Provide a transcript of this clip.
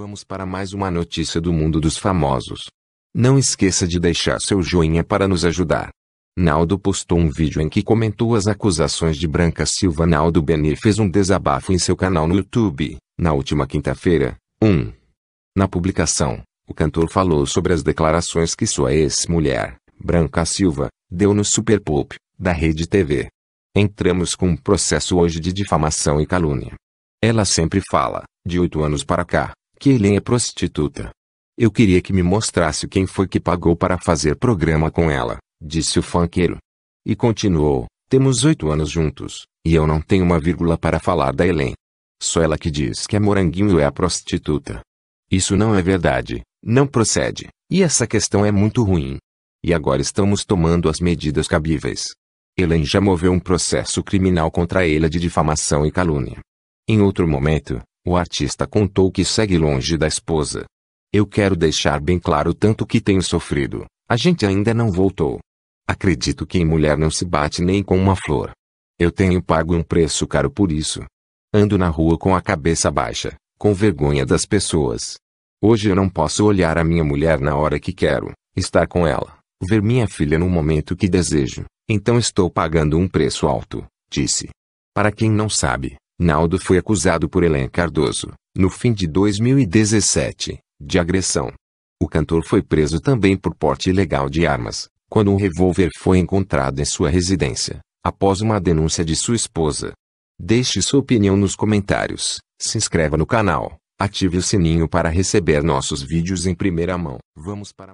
Vamos para mais uma notícia do mundo dos famosos. Não esqueça de deixar seu joinha para nos ajudar. Naldo postou um vídeo em que comentou as acusações de Branca Silva. Naldo Bene fez um desabafo em seu canal no YouTube, na última quinta-feira, 1. Um. Na publicação, o cantor falou sobre as declarações que sua ex-mulher, Branca Silva, deu no Super Pop, da Rede TV. Entramos com um processo hoje de difamação e calúnia. Ela sempre fala, de oito anos para cá, que Helen é prostituta. Eu queria que me mostrasse quem foi que pagou para fazer programa com ela, disse o funkeiro. E continuou, temos oito anos juntos, e eu não tenho uma vírgula para falar da Helen. Só ela que diz que a é Moranguinho é a prostituta. Isso não é verdade, não procede, e essa questão é muito ruim. E agora estamos tomando as medidas cabíveis. Helen já moveu um processo criminal contra ela de difamação e calúnia. Em outro momento, o artista contou que segue longe da esposa. Eu quero deixar bem claro tanto que tenho sofrido, a gente ainda não voltou. Acredito que em mulher não se bate nem com uma flor. Eu tenho pago um preço caro por isso. Ando na rua com a cabeça baixa, com vergonha das pessoas. Hoje eu não posso olhar a minha mulher na hora que quero, estar com ela, ver minha filha no momento que desejo, então estou pagando um preço alto, disse. Para quem não sabe, Naldo foi acusado por Helen Cardoso, no fim de 2017, de agressão. O cantor foi preso também por porte ilegal de armas, quando um revólver foi encontrado em sua residência, após uma denúncia de sua esposa. Deixe sua opinião nos comentários, se inscreva no canal, ative o sininho para receber nossos vídeos em primeira mão. Vamos para